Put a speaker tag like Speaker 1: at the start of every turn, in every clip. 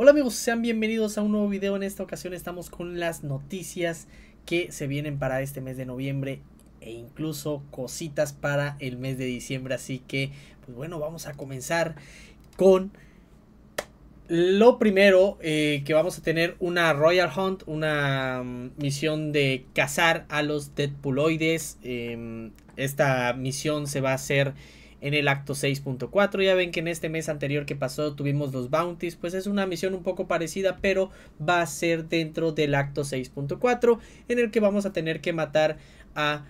Speaker 1: Hola amigos, sean bienvenidos a un nuevo video. En esta ocasión estamos con las noticias que se vienen para este mes de noviembre e incluso cositas para el mes de diciembre. Así que, pues bueno, vamos a comenzar con lo primero eh, que vamos a tener una Royal Hunt, una mm, misión de cazar a los Deadpooloides. Em, esta misión se va a hacer en el acto 6.4. Ya ven que en este mes anterior que pasó tuvimos los bounties, pues es una misión un poco parecida, pero va a ser dentro del acto 6.4 en el que vamos a tener que matar a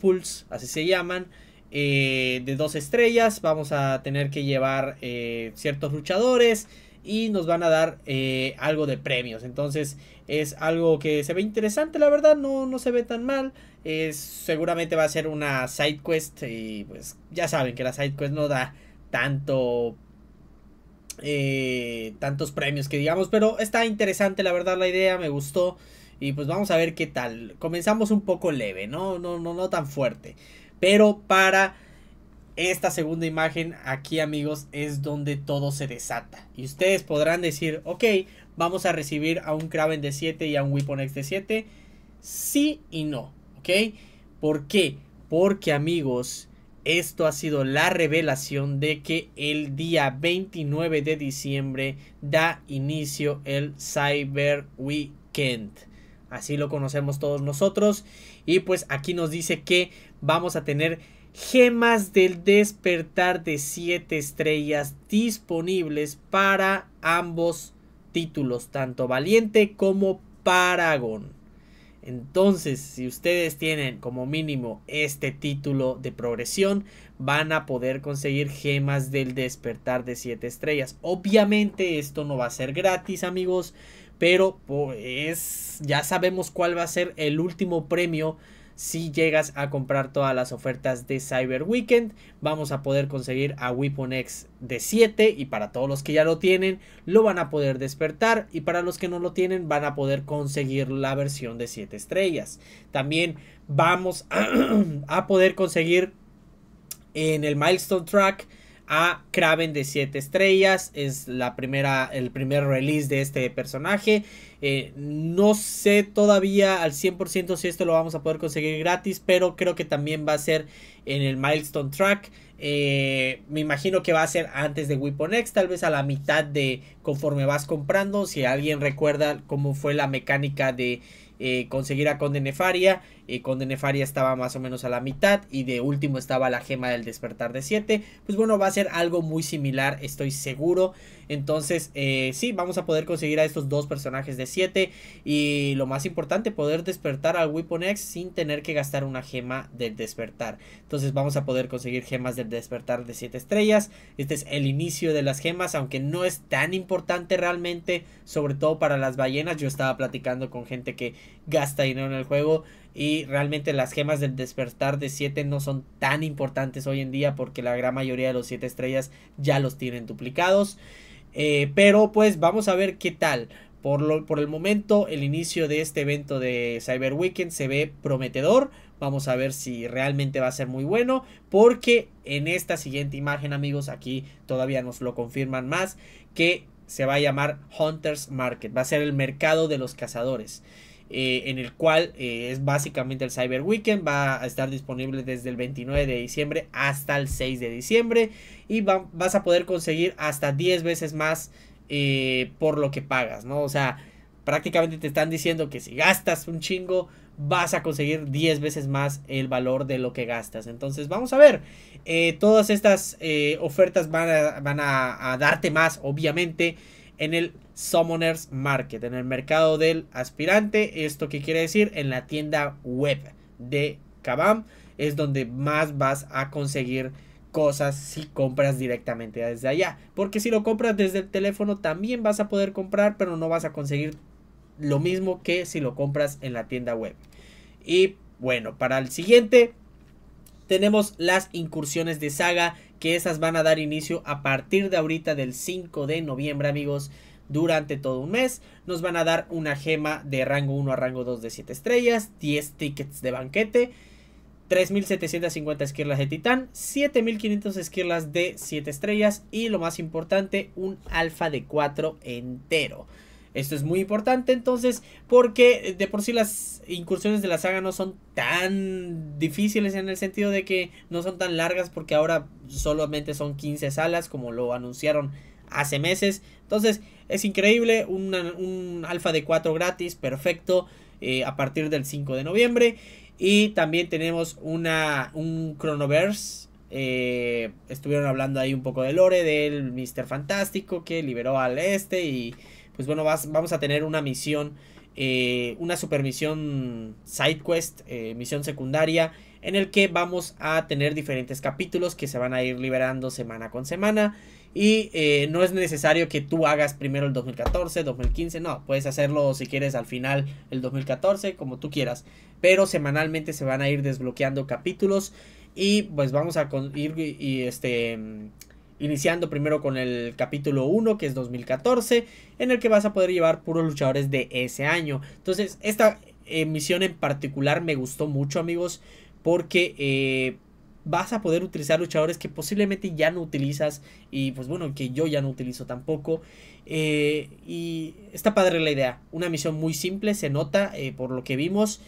Speaker 1: pools así se llaman. Eh, de dos estrellas, vamos a tener que llevar eh, ciertos luchadores y nos van a dar eh, algo de premios. Entonces es algo que se ve interesante, la verdad, no, no se ve tan mal seguramente va a ser una side quest y pues ya saben que la side quest no da tanto eh, tantos premios que digamos, pero está interesante la verdad la idea, me gustó y pues vamos a ver qué tal. Comenzamos un poco leve, no no no no tan fuerte, pero para esta segunda imagen aquí amigos es donde todo se desata y ustedes podrán decir, ok, vamos a recibir a un Kraven de 7 y a un Weapon X de 7, sí y no. ¿Por qué? Porque amigos, esto ha sido la revelación de que el día 29 de diciembre da inicio el Cyber Weekend. Así lo conocemos todos nosotros. Y pues aquí nos dice que vamos a tener gemas del despertar de 7 estrellas disponibles para ambos títulos, tanto Valiente como Paragon. Entonces, si ustedes tienen como mínimo este título de progresión, van a poder conseguir gemas del despertar de 7 estrellas. Obviamente esto no va a ser gratis, amigos, pero pues ya sabemos cuál va a ser el último premio si llegas a comprar todas las ofertas de Cyber Weekend, vamos a poder conseguir a Weapon X de 7 y para todos los que ya lo tienen, lo van a poder despertar y para los que no lo tienen, van a poder conseguir la versión de 7 estrellas. También vamos a, a poder conseguir en el Milestone Track a Kraven de 7 estrellas. Es la primera, el primer release de este personaje. Eh, no sé todavía al 100% si esto lo vamos a poder conseguir gratis, pero creo que también va a ser en el Milestone Track. Eh, me imagino que va a ser antes de Weapon X, tal vez a la mitad de conforme vas comprando. Si alguien recuerda cómo fue la mecánica de eh, conseguir a Conde Nefaria, ...y eh, con Nefaria estaba más o menos a la mitad y de último estaba la gema del despertar de 7. Pues bueno, va a ser algo muy similar, estoy seguro. Entonces, eh, sí, vamos a poder conseguir a estos dos personajes de 7 y lo más importante, poder despertar al Weapon X sin tener que gastar una gema del despertar. Entonces vamos a poder conseguir gemas del despertar de 7 estrellas. Este es el inicio de las gemas, aunque no es tan importante realmente, sobre todo para las ballenas. Yo estaba platicando con gente que gasta dinero en el juego. Y realmente las gemas del despertar de 7 no son tan importantes hoy en día porque la gran mayoría de los 7 estrellas ya los tienen duplicados. Eh, pero pues vamos a ver qué tal. Por, lo, por el momento el inicio de este evento de Cyber Weekend se ve prometedor. Vamos a ver si realmente va a ser muy bueno. Porque en esta siguiente imagen amigos aquí todavía nos lo confirman más. Que se va a llamar Hunters Market. Va a ser el mercado de los cazadores. Eh, en el cual eh, es básicamente el Cyber Weekend, va a estar disponible desde el 29 de diciembre hasta el 6 de diciembre y vas a poder conseguir hasta 10 veces más eh, por lo que pagas, ¿no? O sea, prácticamente te están diciendo que si gastas un chingo vas a conseguir 10 veces más el valor de lo que gastas. Entonces vamos a ver, todas estas ofertas van, a darte más, obviamente en el Summoners Market, en el mercado del aspirante. Esto qué quiere decir en la tienda web de Kabam es donde más vas a conseguir cosas si compras directamente desde allá. Porque si lo compras desde el teléfono también vas a poder comprar, pero no vas a conseguir lo mismo que si lo compras en la tienda web. Y bueno, para el siguiente tenemos las incursiones de saga, que esas van a dar inicio a partir de ahorita del 5 de noviembre, amigos. Durante todo un mes nos van a dar una gema de rango 1 a rango 2 de 7 estrellas, 10 tickets de banquete, 3.750 esquirlas de titán, 7.500 esquirlas de 7 estrellas y lo más importante, un alfa de 4 entero. Esto es muy importante entonces porque eh, de por sí las incursiones de la saga no son tan difíciles en el sentido de que no son tan largas porque ahora solamente son 15 salas como lo anunciaron hace meses. Entonces es increíble, un alfa de 4 gratis, perfecto, eh, a partir del 5 de noviembre. Y también tenemos una, un Chronoverse. Eh, estuvieron hablando ahí un poco de lore, del Mr. Fantástico que liberó al este y pues bueno, vamos a tener una misión, eh, una supermisión side quest, eh, misión secundaria, en el que vamos a tener diferentes capítulos que se van a ir liberando semana con semana. Y eh, no es necesario que tú hagas primero el 2014, 2015, no, puedes hacerlo si quieres al final el 2014, como tú quieras. Pero semanalmente se van a ir desbloqueando capítulos y pues vamos a ir y este Iniciando primero con el capítulo 1, que es 2014, en el que vas a poder llevar puros luchadores de ese año. Entonces, esta eh, misión en particular me gustó mucho, amigos, porque eh, vas a poder utilizar luchadores que posiblemente ya no utilizas y pues bueno, que yo ya no utilizo tampoco. Eh, y está padre la idea. Una misión muy simple, se nota por lo que vimos.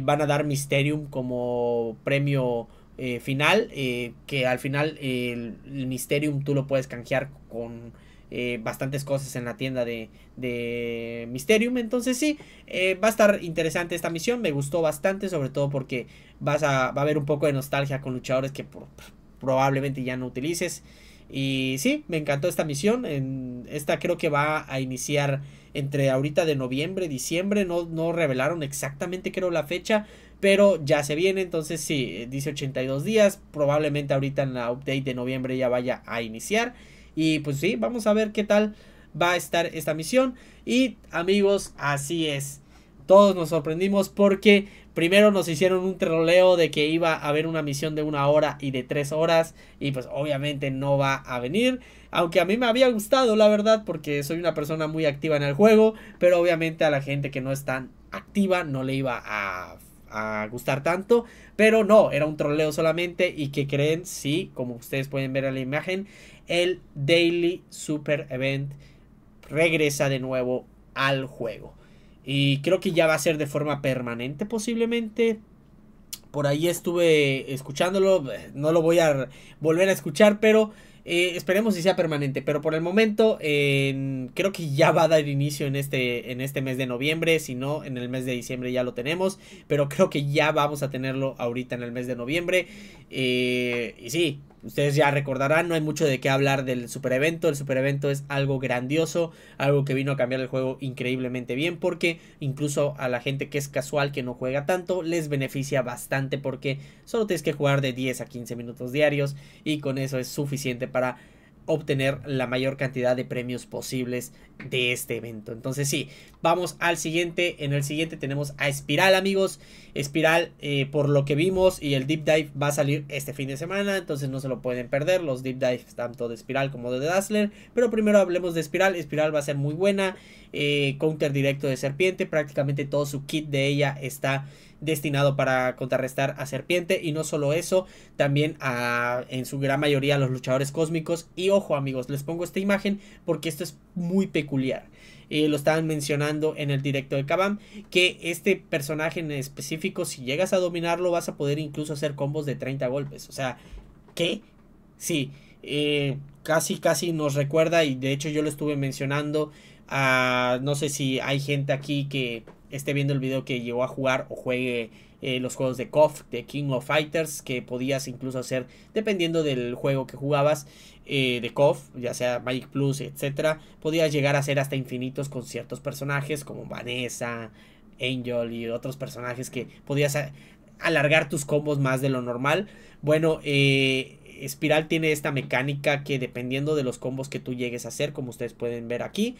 Speaker 1: van a dar Mysterium como premio eh, final, eh, que al final eh, el, Mysterium tú lo puedes canjear con bastantes cosas en la tienda de, de Mysterium. Entonces sí, va a estar interesante esta misión, me gustó bastante, sobre todo porque vas a, va a haber un poco de nostalgia con luchadores que probablemente ya no utilices. Y sí, me encantó esta misión. En, esta creo que va a iniciar entre ahorita de noviembre, diciembre. No, no revelaron exactamente creo la fecha pero ya se viene, entonces sí, eh, dice 82 días, probablemente ahorita en la update de noviembre ya vaya a iniciar y pues sí, vamos a ver qué tal va a estar esta misión y amigos, así es. Todos nos sorprendimos porque primero nos hicieron un troleo de que iba a haber una misión de una hora y de tres horas y pues obviamente no va a venir. Aunque a mí me había gustado la verdad porque soy una persona muy activa en el juego, pero obviamente a la gente que no es tan activa no le iba a a gustar tanto, pero no, era un troleo solamente y que creen, sí, como ustedes pueden ver en la imagen, el Daily Super Event regresa de nuevo al juego. Y creo que ya va a ser de forma permanente posiblemente. Por ahí estuve escuchándolo, eh, no lo voy a volver a escuchar, pero eh, esperemos si sea permanente, pero por el momento creo que ya va a dar inicio en este, en este mes de noviembre, si no, en el mes de diciembre ya lo tenemos, pero creo que ya vamos a tenerlo ahorita en el mes de noviembre. Eh, y sí, ustedes ya recordarán, no hay mucho de qué hablar del super evento. El super evento es algo grandioso, algo que vino a cambiar el juego increíblemente bien, porque incluso a la gente que es casual, que no juega tanto, les beneficia bastante porque solo tienes que jugar de 10 a 15 minutos diarios y con eso es suficiente para obtener la mayor cantidad de premios posibles de este evento. Entonces sí, vamos al siguiente. En el siguiente tenemos a Espiral, amigos. Espiral, eh, por lo que vimos, y el Deep Dive va a salir este fin de semana. Entonces no se lo pueden perder. Los Deep Dives tanto de Espiral como de Dazzler. Pero primero hablemos de Espiral. Espiral va a ser muy buena. Eh, counter directo de Serpiente. Prácticamente todo su kit de ella está destinado para contrarrestar a Serpiente. Y no solo eso, también a, en su gran mayoría a los luchadores cósmicos. Y ojo amigos, les pongo esta imagen porque esto es muy peculiar. Eh, lo estaban mencionando en el directo de Kabam, que este personaje en específico, si llegas a dominarlo, vas a poder incluso hacer combos de 30 golpes. O sea, ¿qué? Sí, eh, casi, casi nos recuerda, y de hecho yo lo estuve mencionando, a, no sé si hay gente aquí que esté viendo el video que llegó a jugar o juegue eh, los juegos de KOF, de King of Fighters, que podías incluso hacer, dependiendo del juego que jugabas, eh, de KOF, ya sea Magic Plus, etcétera, podías llegar a hacer hasta infinitos con ciertos personajes como Vanessa, Angel y otros personajes que podías alargar tus combos más de lo normal. Bueno, eh, Spiral tiene esta mecánica que dependiendo de los combos que tú llegues a hacer, como ustedes pueden ver aquí,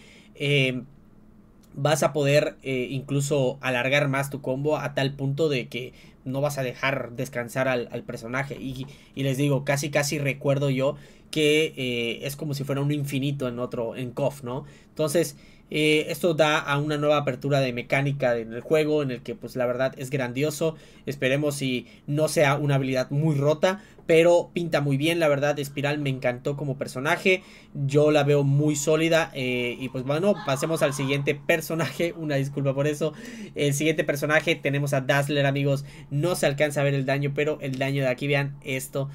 Speaker 1: vas a poder eh, incluso alargar más tu combo a tal punto de que no vas a dejar descansar al, personaje. y, les digo, casi casi recuerdo yo que eh, es como si fuera un infinito en otro, en KOF, ¿no? Entonces, eh, esto da a una nueva apertura de mecánica en el juego, en el que pues la verdad es grandioso. Esperemos si no sea una habilidad muy rota, pero pinta muy bien, la verdad. Espiral me encantó como personaje, yo la veo muy sólida. Eh, y pues bueno, pasemos al siguiente personaje, una disculpa por eso. El siguiente personaje tenemos a Dazzler, amigos. No se alcanza a ver el daño, pero el daño de aquí, vean esto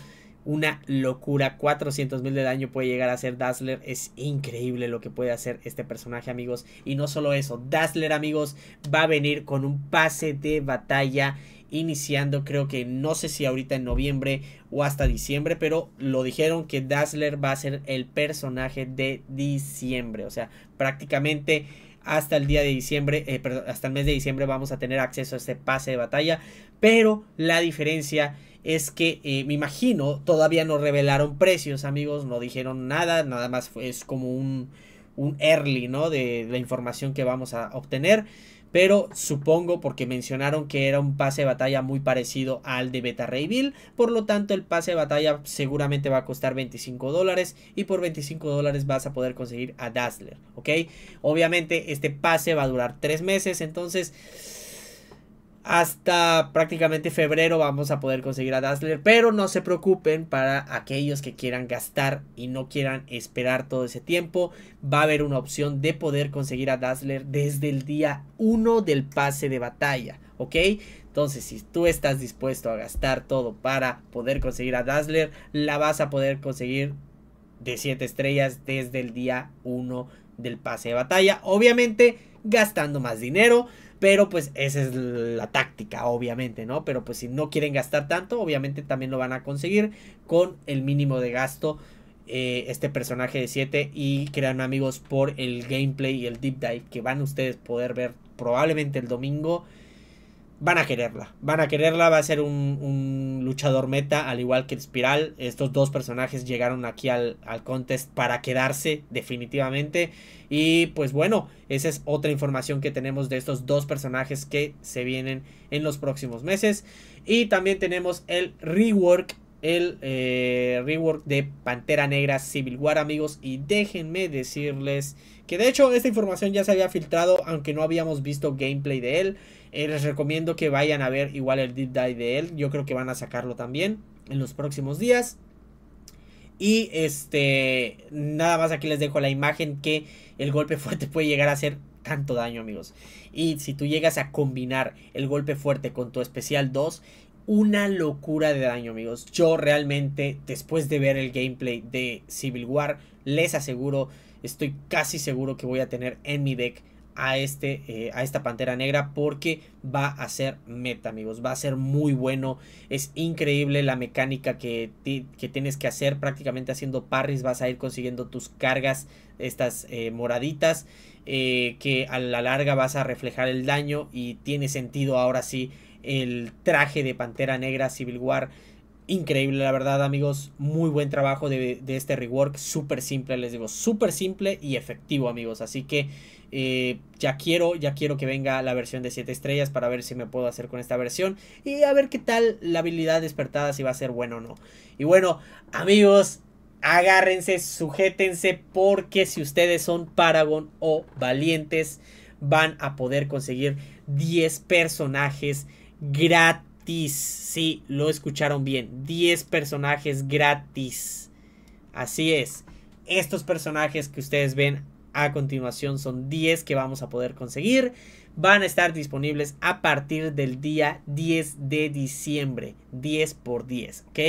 Speaker 1: una locura. 400 mil de daño puede llegar a hacer Dazzler. Es increíble lo que puede hacer este personaje, amigos. Y no solo eso, Dazzler, amigos, va a venir con un pase de batalla. Iniciando, creo que no sé si ahorita en noviembre o hasta diciembre, pero lo dijeron que Dazzler va a ser el personaje de diciembre. O sea, prácticamente hasta el día de diciembre, eh, hasta el mes de diciembre vamos a tener acceso a este pase de batalla. Pero la diferencia es que eh, me imagino todavía no revelaron precios, amigos, no dijeron nada, nada más es como un, un early, ¿no? De la información que vamos a obtener. Pero supongo porque mencionaron que era un pase de batalla muy parecido al de Beta Rayville. Por lo tanto el pase de batalla seguramente va a costar 25 dólares. Y por 25 dólares vas a poder conseguir a Dazzler. ¿Ok? Obviamente este pase va a durar 3 meses. Entonces hasta prácticamente febrero vamos a poder conseguir a Dazzler, pero no se preocupen para aquellos que quieran gastar y no quieran esperar todo ese tiempo, va a haber una opción de poder conseguir a Dazzler desde el día 1 del pase de batalla, ¿ok? Entonces si tú estás dispuesto a gastar todo para poder conseguir a Dazzler, la vas a poder conseguir de 7 estrellas desde el día 1 del pase de batalla, obviamente gastando más dinero, pero pues esa es la táctica, obviamente, ¿no? Pero pues si no quieren gastar tanto, obviamente también lo van a conseguir con el mínimo de gasto. Eh, este personaje de 7 y crean amigos por el gameplay y el deep dive que van ustedes poder ver probablemente el domingo van a quererla. Van a quererla, va a ser un, luchador meta, al igual que Espiral. Estos dos personajes llegaron aquí al, contest para quedarse definitivamente. Y pues bueno, esa es otra información que tenemos de estos dos personajes que se vienen en los próximos meses. Y también tenemos el rework. El eh, rework de Pantera Negra Civil War, amigos. Y déjenme decirles que de hecho esta información ya se había filtrado, aunque no habíamos visto gameplay de él. Eh, les recomiendo que vayan a ver igual el deep dive de él. Yo creo que van a sacarlo también en los próximos días. Y este, nada más aquí les dejo la imagen que el golpe fuerte puede llegar a hacer tanto daño, amigos. Y si tú llegas a combinar el golpe fuerte con tu especial 2, una locura de daño, amigos. Yo realmente, después de ver el gameplay de Civil War, les aseguro, estoy casi seguro que voy a tener en mi deck a, este, eh, a esta Pantera Negra porque va a ser meta, amigos. Va a ser muy bueno. Es increíble la mecánica que, tienes que hacer. Prácticamente haciendo parries vas a ir consiguiendo tus cargas, estas eh, moraditas, eh, que a la larga vas a reflejar el daño y tiene sentido ahora sí el traje de Pantera Negra Civil War Increíble, la verdad, amigos. Muy buen trabajo de, este rework. Súper simple, les digo. Súper simple y efectivo, amigos. Así que eh, ya quiero, ya quiero que venga la versión de 7 estrellas para ver si me puedo hacer con esta versión. Y a ver qué tal la habilidad despertada, si va a ser buena o no. Y bueno, amigos, agárrense, sujétense, porque si ustedes son Paragon o Valientes, van a poder conseguir 10 personajes gratis si lo escucharon bien. 10 personajes gratis. Así es. Estos personajes que ustedes ven a continuación son 10 que vamos a poder conseguir. Van a estar disponibles a partir del día 10 de diciembre. 10 por 10, ¿ok?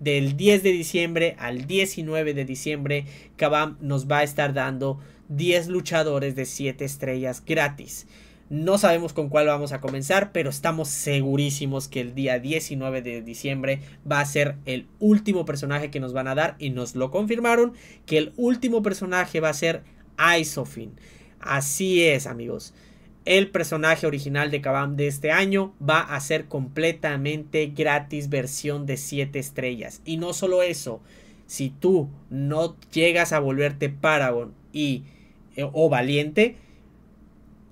Speaker 1: Del 10 de diciembre al 19 de diciembre, Kabam nos va a estar dando 10 luchadores de 7 estrellas gratis. No sabemos con cuál vamos a comenzar, pero estamos segurísimos que el día 19 de diciembre va a ser el último personaje que nos van a dar y nos lo confirmaron que el último personaje va a ser Isofin. Así es, amigos. El personaje original de Kabam de este año va a ser completamente gratis versión de 7 estrellas. Y no solo eso, si tú no llegas a volverte Paragon y eh, o valiente,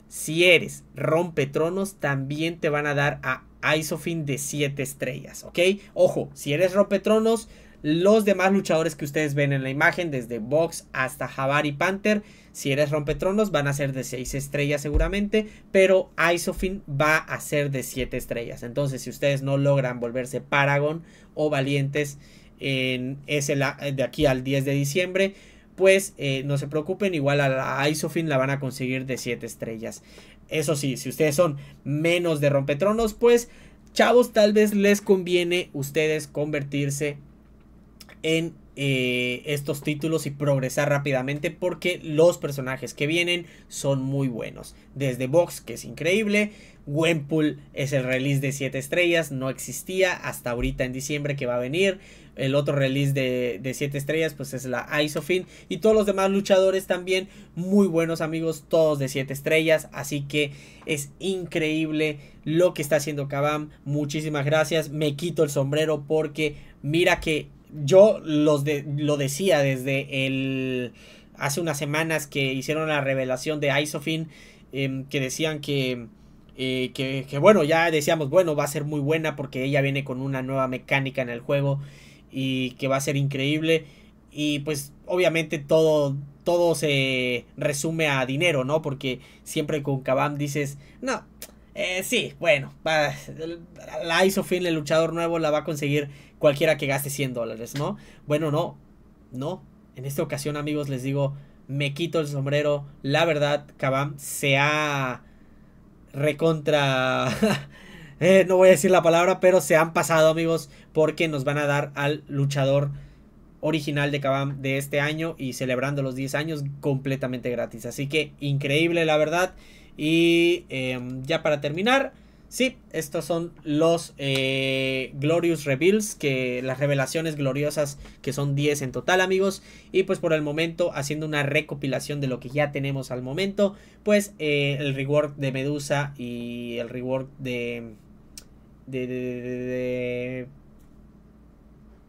Speaker 1: si eres rompetronos, también te van a dar a Isofin de 7 estrellas, ¿ok? Ojo, si eres rompetronos, los demás luchadores que ustedes ven en la imagen, desde Box hasta Jabari Panther, si eres rompetronos, van a ser de 6 estrellas seguramente, pero Isofin va a ser de 7 estrellas. Entonces, si ustedes no logran volverse Paragon o Valientes en ese de aquí al 10 de diciembre, pues eh, no se preocupen, igual a la Isofin la van a conseguir de 7 estrellas. Eso sí, si ustedes son menos de rompetronos, pues chavos, tal vez les conviene ustedes convertirse en eh, estos títulos y progresar rápidamente porque los personajes que vienen son muy buenos. Desde Vox, que es increíble, Wempool es el release de 7 estrellas, no existía hasta ahorita en diciembre que va a venir. El otro release de, de 7 estrellas pues es la Isofin y todos los demás luchadores también muy buenos amigos, todos de 7 estrellas, así que es increíble lo que está haciendo Kabam. Muchísimas gracias, me quito el sombrero porque mira que yo los de, lo decía desde el hace unas semanas que hicieron la revelación de Isofin, em, que decían eh, que, que, bueno, ya decíamos, bueno, va a ser muy buena porque ella viene con una nueva mecánica en el juego y que va a ser increíble. Y pues obviamente todo, todo se resume a dinero, ¿no? Porque siempre con Kabam dices, no, eh, sí, bueno, la Isofin, el luchador nuevo, la va a conseguir cualquiera que gaste 100 dólares, ¿no? Bueno, no, no. En esta ocasión, amigos, les digo, me quito el sombrero. La verdad, Kabam se ha recontra... Eh, no voy a decir la palabra, pero se han pasado, amigos, porque nos van a dar al luchador original de Kabam de este año y celebrando los 10 años completamente gratis. Así que increíble, la verdad. Y em, ya para terminar, sí, estos son los eh, Glorious Reveals, que las revelaciones gloriosas, que son 10 en total amigos. Y pues por el momento, haciendo una recopilación de lo que ya tenemos al momento, pues eh, el reward de Medusa y el reward de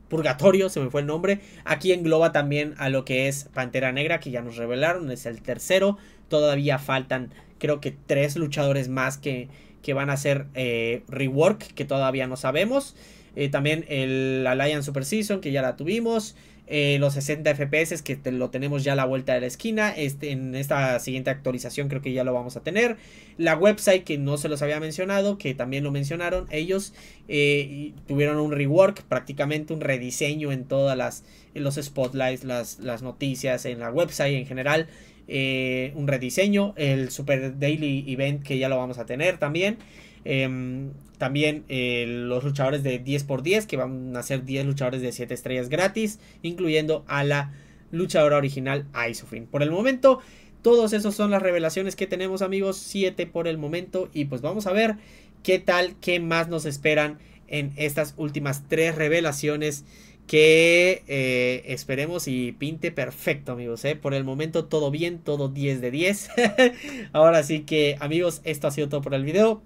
Speaker 1: Purgatorio, se me fue el nombre. Aquí engloba también a lo que es Pantera Negra, que ya nos revelaron, es el tercero. Todavía faltan creo que tres luchadores más que, que van a hacer eh, rework, que todavía no sabemos. Eh, también el Alliance Super Season, que ya la tuvimos. Eh, los 60 FPS, que lo tenemos ya a la vuelta de la esquina. Este, en esta siguiente actualización creo que ya lo vamos a tener. La website, que no se los había mencionado, que también lo mencionaron ellos. tuvieron un rework, prácticamente un rediseño en todas las... los spotlights, las, las noticias, en la website en general. Eh, un rediseño, el Super Daily Event que ya lo vamos a tener también. Em, también eh, los luchadores de 10x10, que van a ser 10 luchadores de 7 estrellas gratis, incluyendo a la luchadora original Isofin. Por el momento, todos esos son las revelaciones que tenemos, amigos. 7 por el momento. Y pues vamos a ver qué tal, qué más nos esperan en estas últimas 3 revelaciones que eh, esperemos y pinte perfecto, amigos. ¿eh? Por el momento todo bien, todo 10 de 10. Ahora sí que, amigos, esto ha sido todo por el video.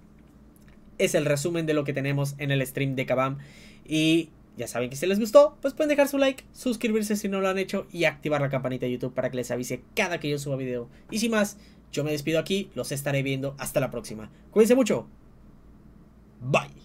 Speaker 1: Es el resumen de lo que tenemos en el stream de Kabam. Y ya saben que si les gustó, pues pueden dejar su like, suscribirse si no lo han hecho y activar la campanita de YouTube para que les avise cada que yo suba video. Y sin más, yo me despido aquí, los estaré viendo hasta la próxima. Cuídense mucho. Bye.